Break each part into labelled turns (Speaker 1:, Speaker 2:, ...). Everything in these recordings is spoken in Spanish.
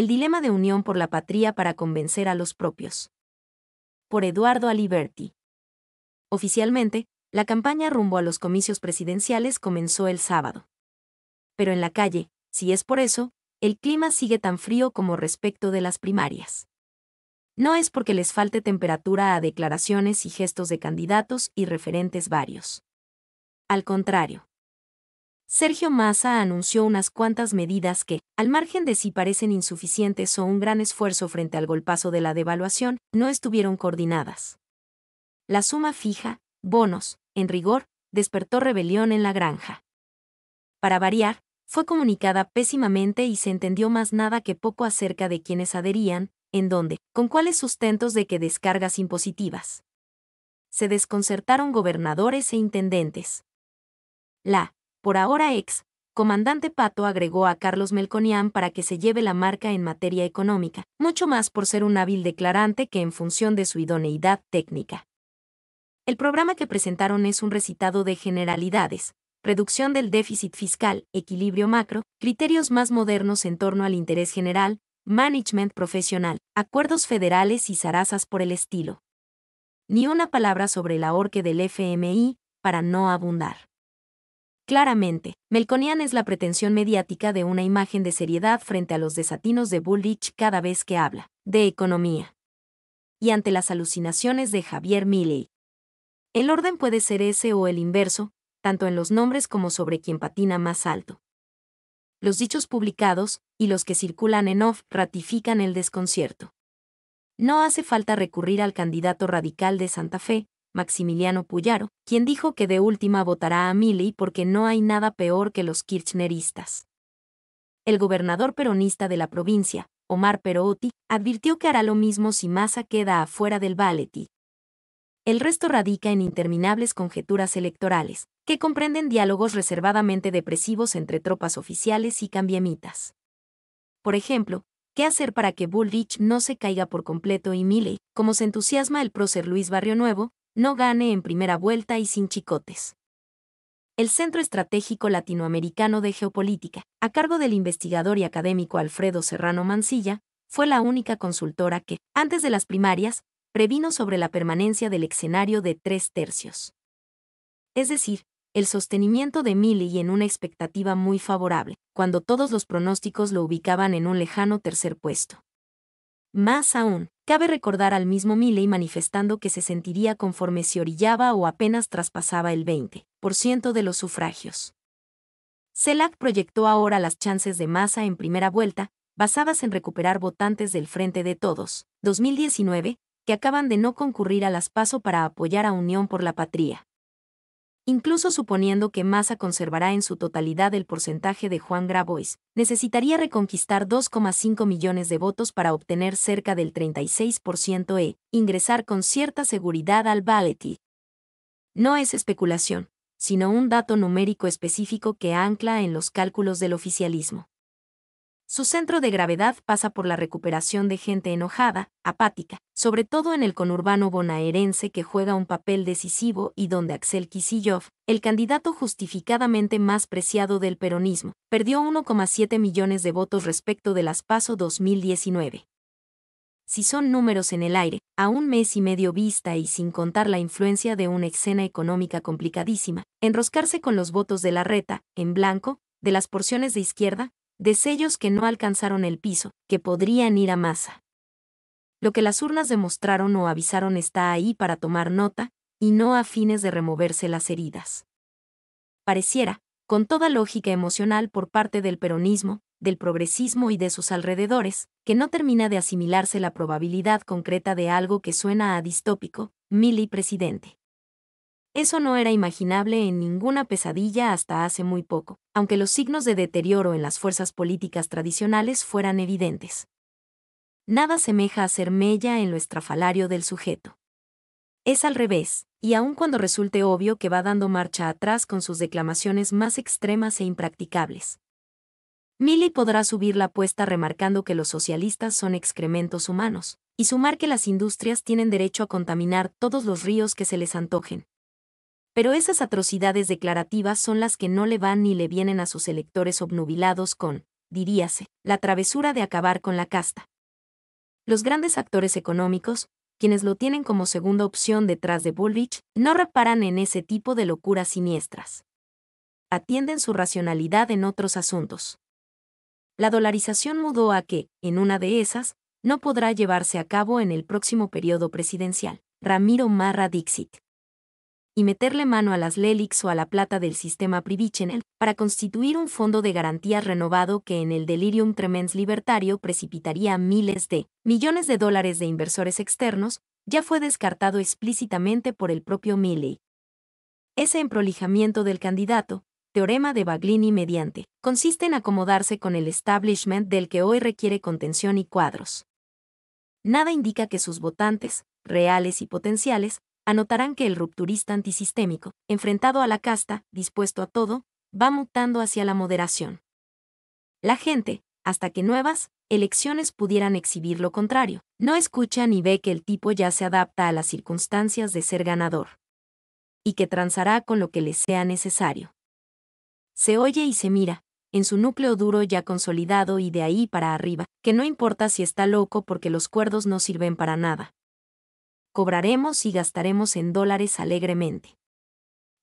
Speaker 1: El dilema de unión por la patria para convencer a los propios. Por Eduardo Aliberti. Oficialmente, la campaña rumbo a los comicios presidenciales comenzó el sábado. Pero en la calle, si es por eso, el clima sigue tan frío como respecto de las primarias. No es porque les falte temperatura a declaraciones y gestos de candidatos y referentes varios. Al contrario. Sergio Massa anunció unas cuantas medidas que, al margen de si parecen insuficientes o un gran esfuerzo frente al golpazo de la devaluación, no estuvieron coordinadas. La suma fija, bonos, en rigor, despertó rebelión en la granja. Para variar, fue comunicada pésimamente y se entendió más nada que poco acerca de quienes adherían, en dónde, con cuáles sustentos de que descargas impositivas. Se desconcertaron gobernadores e intendentes. La por ahora ex, comandante Pato agregó a Carlos Melconian para que se lleve la marca en materia económica, mucho más por ser un hábil declarante que en función de su idoneidad técnica. El programa que presentaron es un recitado de generalidades, reducción del déficit fiscal, equilibrio macro, criterios más modernos en torno al interés general, management profesional, acuerdos federales y zarazas por el estilo. Ni una palabra sobre el ahorque del FMI, para no abundar. Claramente, Melconian es la pretensión mediática de una imagen de seriedad frente a los desatinos de Bullrich cada vez que habla, de economía. Y ante las alucinaciones de Javier Milley. El orden puede ser ese o el inverso, tanto en los nombres como sobre quien patina más alto. Los dichos publicados, y los que circulan en off, ratifican el desconcierto. No hace falta recurrir al candidato radical de Santa Fe, Maximiliano Puyaro, quien dijo que de última votará a Milley porque no hay nada peor que los kirchneristas. El gobernador peronista de la provincia, Omar Perotti, advirtió que hará lo mismo si Massa queda afuera del ballet. El resto radica en interminables conjeturas electorales, que comprenden diálogos reservadamente depresivos entre tropas oficiales y cambiamitas. Por ejemplo, ¿Qué hacer para que Bullrich no se caiga por completo y Milley, como se entusiasma el prócer Luis Barrio Nuevo, no gane en primera vuelta y sin chicotes. El Centro Estratégico Latinoamericano de Geopolítica, a cargo del investigador y académico Alfredo Serrano Mancilla, fue la única consultora que, antes de las primarias, previno sobre la permanencia del escenario de tres tercios. Es decir, el sostenimiento de Milley en una expectativa muy favorable, cuando todos los pronósticos lo ubicaban en un lejano tercer puesto. Más aún, cabe recordar al mismo Milley manifestando que se sentiría conforme se orillaba o apenas traspasaba el 20% de los sufragios. CELAC proyectó ahora las chances de masa en primera vuelta, basadas en recuperar votantes del Frente de Todos, 2019, que acaban de no concurrir a las PASO para apoyar a Unión por la Patria. Incluso suponiendo que Massa conservará en su totalidad el porcentaje de Juan Grabois, necesitaría reconquistar 2,5 millones de votos para obtener cerca del 36% e ingresar con cierta seguridad al ballet. No es especulación, sino un dato numérico específico que ancla en los cálculos del oficialismo. Su centro de gravedad pasa por la recuperación de gente enojada, apática, sobre todo en el conurbano bonaerense que juega un papel decisivo y donde Axel Kisillov, el candidato justificadamente más preciado del peronismo, perdió 1,7 millones de votos respecto de las PASO 2019 si son números en el aire, a un mes y medio vista y sin contar la influencia de una escena económica complicadísima, enroscarse con los votos de la reta, en blanco, de las porciones de izquierda, de sellos que no alcanzaron el piso, que podrían ir a masa. Lo que las urnas demostraron o avisaron está ahí para tomar nota, y no a fines de removerse las heridas. Pareciera, con toda lógica emocional por parte del peronismo, del progresismo y de sus alrededores, que no termina de asimilarse la probabilidad concreta de algo que suena a distópico, y presidente. Eso no era imaginable en ninguna pesadilla hasta hace muy poco, aunque los signos de deterioro en las fuerzas políticas tradicionales fueran evidentes. Nada semeja a ser mella en lo estrafalario del sujeto. Es al revés, y aun cuando resulte obvio que va dando marcha atrás con sus declamaciones más extremas e impracticables. Milley podrá subir la apuesta remarcando que los socialistas son excrementos humanos, y sumar que las industrias tienen derecho a contaminar todos los ríos que se les antojen, pero esas atrocidades declarativas son las que no le van ni le vienen a sus electores obnubilados con, diríase, la travesura de acabar con la casta. Los grandes actores económicos, quienes lo tienen como segunda opción detrás de Bullrich, no reparan en ese tipo de locuras siniestras. Atienden su racionalidad en otros asuntos. La dolarización mudó a que, en una de esas, no podrá llevarse a cabo en el próximo periodo presidencial. Ramiro Marra Dixit y meterle mano a las Lelix o a la plata del sistema Privichenel para constituir un fondo de garantías renovado que en el delirium tremens libertario precipitaría miles de millones de dólares de inversores externos, ya fue descartado explícitamente por el propio Milley. Ese emprolijamiento del candidato, teorema de Baglini mediante, consiste en acomodarse con el establishment del que hoy requiere contención y cuadros. Nada indica que sus votantes, reales y potenciales, anotarán que el rupturista antisistémico, enfrentado a la casta, dispuesto a todo, va mutando hacia la moderación. La gente, hasta que nuevas elecciones pudieran exhibir lo contrario, no escucha ni ve que el tipo ya se adapta a las circunstancias de ser ganador y que transará con lo que le sea necesario. Se oye y se mira, en su núcleo duro ya consolidado y de ahí para arriba, que no importa si está loco porque los cuerdos no sirven para nada cobraremos y gastaremos en dólares alegremente.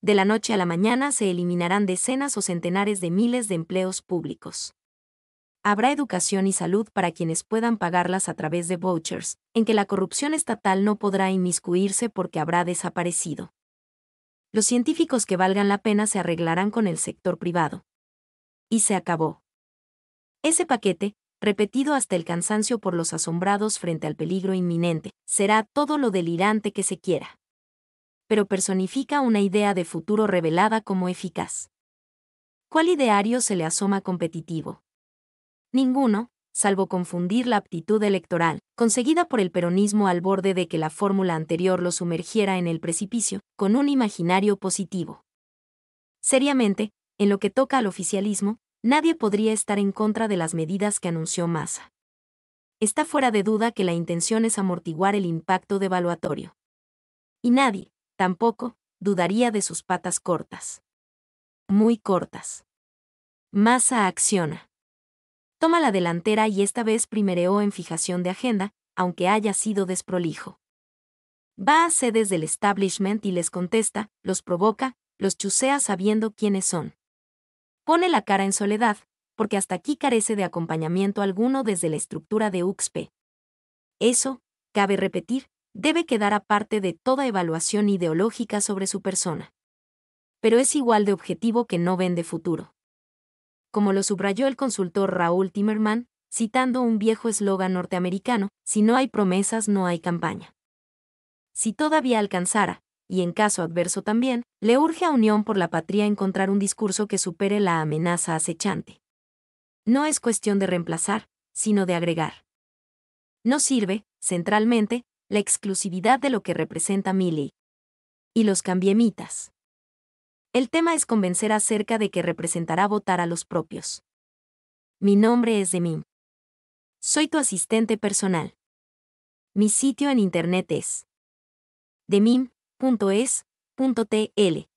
Speaker 1: De la noche a la mañana se eliminarán decenas o centenares de miles de empleos públicos. Habrá educación y salud para quienes puedan pagarlas a través de vouchers, en que la corrupción estatal no podrá inmiscuirse porque habrá desaparecido. Los científicos que valgan la pena se arreglarán con el sector privado. Y se acabó. Ese paquete, repetido hasta el cansancio por los asombrados frente al peligro inminente, será todo lo delirante que se quiera. Pero personifica una idea de futuro revelada como eficaz. ¿Cuál ideario se le asoma competitivo? Ninguno, salvo confundir la aptitud electoral, conseguida por el peronismo al borde de que la fórmula anterior lo sumergiera en el precipicio, con un imaginario positivo. Seriamente, en lo que toca al oficialismo, nadie podría estar en contra de las medidas que anunció Massa. Está fuera de duda que la intención es amortiguar el impacto devaluatorio. Y nadie, tampoco, dudaría de sus patas cortas. Muy cortas. Massa acciona. Toma la delantera y esta vez primereó en fijación de agenda, aunque haya sido desprolijo. Va a sedes del establishment y les contesta, los provoca, los chusea sabiendo quiénes son pone la cara en soledad, porque hasta aquí carece de acompañamiento alguno desde la estructura de Uxpe. Eso, cabe repetir, debe quedar aparte de toda evaluación ideológica sobre su persona. Pero es igual de objetivo que no vende futuro. Como lo subrayó el consultor Raúl Timerman, citando un viejo eslogan norteamericano, si no hay promesas no hay campaña. Si todavía alcanzara, y en caso adverso también, le urge a Unión por la Patria encontrar un discurso que supere la amenaza acechante. No es cuestión de reemplazar, sino de agregar. No sirve, centralmente, la exclusividad de lo que representa Milley. Y los cambiemitas. El tema es convencer acerca de que representará votar a los propios. Mi nombre es Demim. Soy tu asistente personal. Mi sitio en internet es demim punto es punto Tl.